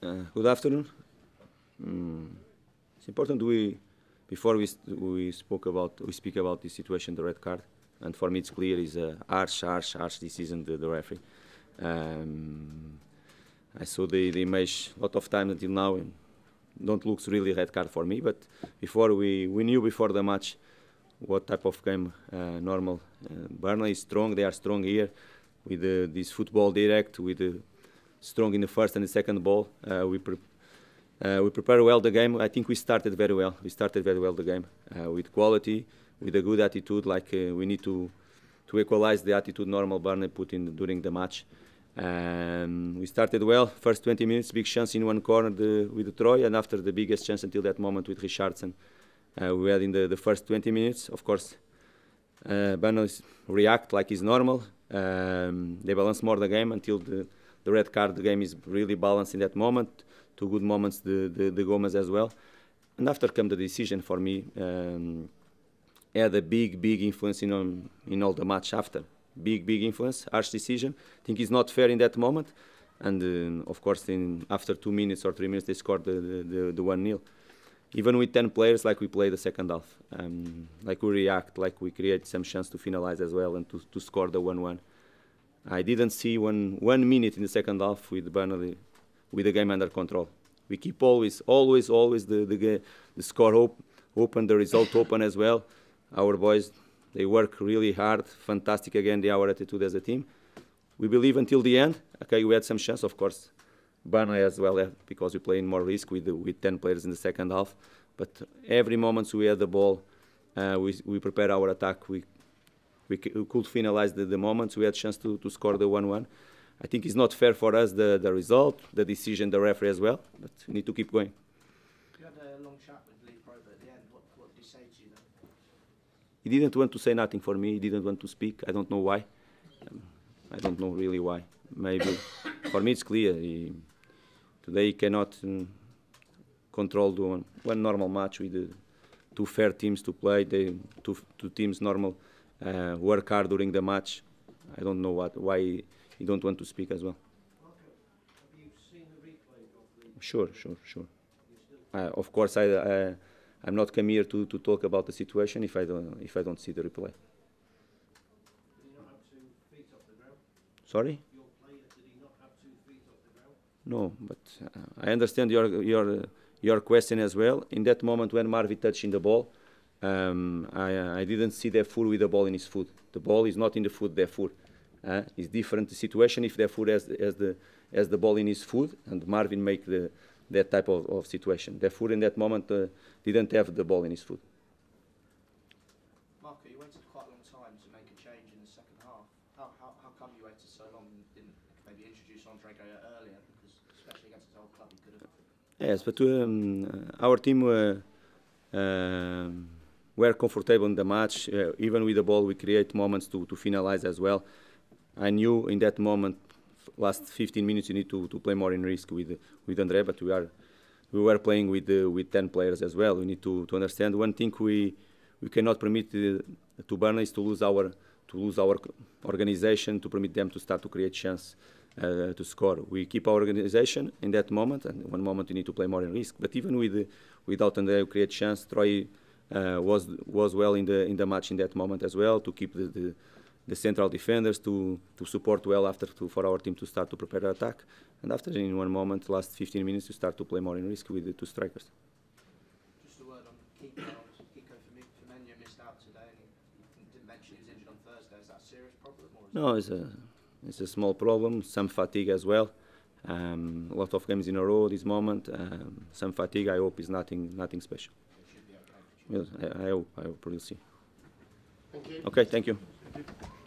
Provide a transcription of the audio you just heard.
Uh, good afternoon. Mm. It's important we, before we, we spoke about we speak about this situation, the red card, and for me it's clear is a uh, harsh, harsh, harsh decision the, the referee. Um, I saw the, the image a lot of times until now, and don't looks really red card for me. But before we we knew before the match what type of game uh, normal. Uh, Burnley is strong. They are strong here with uh, this football direct with. the uh, strong in the first and the second ball. Uh, we pre uh, we prepare well the game. I think we started very well. We started very well the game uh, with quality, with a good attitude. Like we need to to equalize the attitude normal Barney put in during the match. Um, we started well, first 20 minutes, big chance in one corner the, with Troy, and after the biggest chance until that moment with Richardson, uh, we had in the, the, first 20 minutes. Of course, uh, Banos react like is normal. Um, they balance more the game until the, the red card game is really balanced in that moment. Two good moments, the, the, the Gomez as well. And after came the decision for me, um, had a big, big influence in, um, in all the match after. Big, big influence, harsh decision. I think it's not fair in that moment. And uh, of course, in, after two minutes or three minutes, they scored the, the, the, the 1 0 even with 10 players like we play the second half um, like we react like we create some chance to finalize as well and to, to score the 1-1 I didn't see one, one minute in the second half with Burnley, with the game under control. We keep always, always, always the, the, the score op- open, the result open as well. Our boys, they work really hard, fantastic again, the, our attitude as a team. We believe until the end. Okay, we had some chance, of course. Burnley as well, eh, because we play in more risk with, with 10 players in the second half. But every moment we had the ball, uh, we, we prepare our attack, we we, c- we could finalize the, the moments. We had chance to, to score the 1 1. I think it's not fair for us the, the result, the decision, the referee as well, but we need to keep going. You had a long chat with Lee Prober at the end. What, what did he say to you then? He didn't want to say nothing for me. He didn't want to speak. I don't know why. Um, I don't know really why. Maybe for me it's clear. He, today he cannot um, control the one, one normal match with uh, two fair teams to play, the two, two teams normal uh, work hard during the match. I don't know what why you don't want to speak as well. Sure, sure, sure. Uh, of course, I, uh, I'm not come here to, to talk about the situation if I don't if I don't see the replay. The Sorry. no, but uh, I understand your your uh, your question as well. In that moment when Marvi touching the ball, um, I, uh, I, didn't see Defur with the ball in his foot. The ball is not in the foot, Defur. Uh, it's different situation if Defur has, has, the, has the ball in his foot and Marvin make the, that type of, of situation. Defur in that moment uh, didn't have the ball in his foot. Marco, you waited quite a long time to make a change in the second half. How, how, how come you waited so long and didn't maybe introduce Andre Goya earlier? Because especially against his old club, you could have. Yes, but um, our team were. Um, were comfortable in the match. Uh, even with the ball, we create moments to, to finalize as well. I knew in that moment, last 15 minutes, you need to, to play more in risk with with Andre, but we are we were playing with uh, with 10 players as well. We need to, to understand one thing we we cannot permit uh, to Burnley to lose our to lose our organization to permit them to start to create chance uh, to score. We keep our organization in that moment, and one moment you need to play more in risk. But even with uh, without Andre, you create chance. Troy uh, was was well in the in the match in that moment as well to keep the, the the central defenders to to support well after to, for our team to start to prepare the attack. And after in one moment, last 15 minutes, to start to play more in risk with the two strikers. Just a word on Kiko. Kiko Firmino missed out today. And he didn't mention he was injured on Thursday. Is that a serious problem? no, it's a it's a small problem. Some fatigue as well. Um, a lot of games in a row this moment. Um, some fatigue. I hope is nothing nothing special. Yes, I, I, hope I will produce you. Thank you. Okay, Thank you. Thank you.